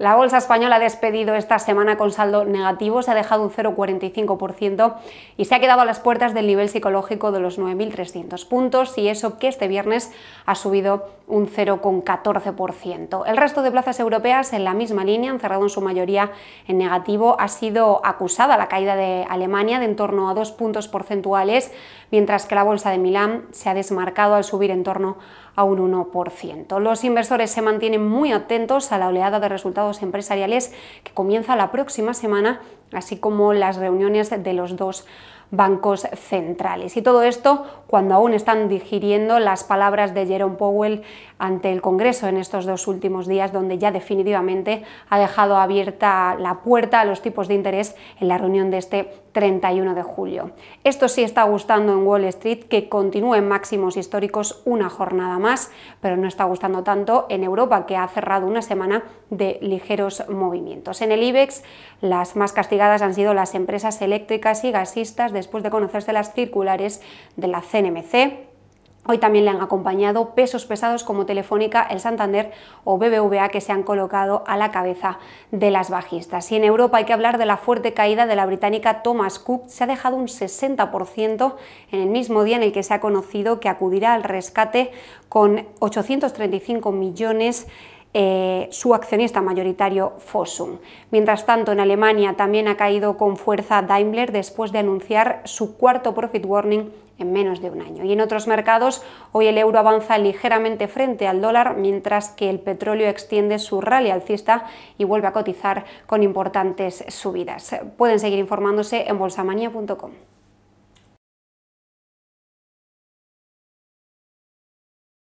La bolsa española ha despedido esta semana con saldo negativo, se ha dejado un 0,45% y se ha quedado a las puertas del nivel psicológico de los 9.300 puntos y eso que este viernes ha subido un 0,14%. El resto de plazas europeas en la misma línea han cerrado en su mayoría en negativo. Ha sido acusada la caída de Alemania de en torno a dos puntos porcentuales, mientras que la bolsa de Milán se ha desmarcado al subir en torno a un 1%. Los inversores se mantienen muy atentos a la oleada de resultados Empresariales que comienza la próxima semana, así como las reuniones de los dos bancos centrales. Y todo esto cuando aún están digiriendo las palabras de Jerome Powell ante el Congreso en estos dos últimos días, donde ya definitivamente ha dejado abierta la puerta a los tipos de interés en la reunión de este 31 de julio. Esto sí está gustando en Wall Street, que continúen máximos históricos una jornada más, pero no está gustando tanto en Europa, que ha cerrado una semana de ligeros movimientos. En el IBEX, las más castigadas han sido las empresas eléctricas y gasistas después de conocerse las circulares de la CNMC, Hoy también le han acompañado pesos pesados como Telefónica, el Santander o BBVA que se han colocado a la cabeza de las bajistas. Y en Europa hay que hablar de la fuerte caída de la británica Thomas Cook. Se ha dejado un 60% en el mismo día en el que se ha conocido que acudirá al rescate con 835 millones eh, su accionista mayoritario Fossum. Mientras tanto, en Alemania también ha caído con fuerza Daimler después de anunciar su cuarto profit warning en menos de un año. Y en otros mercados, hoy el euro avanza ligeramente frente al dólar, mientras que el petróleo extiende su rally alcista y vuelve a cotizar con importantes subidas. Pueden seguir informándose en bolsamania.com.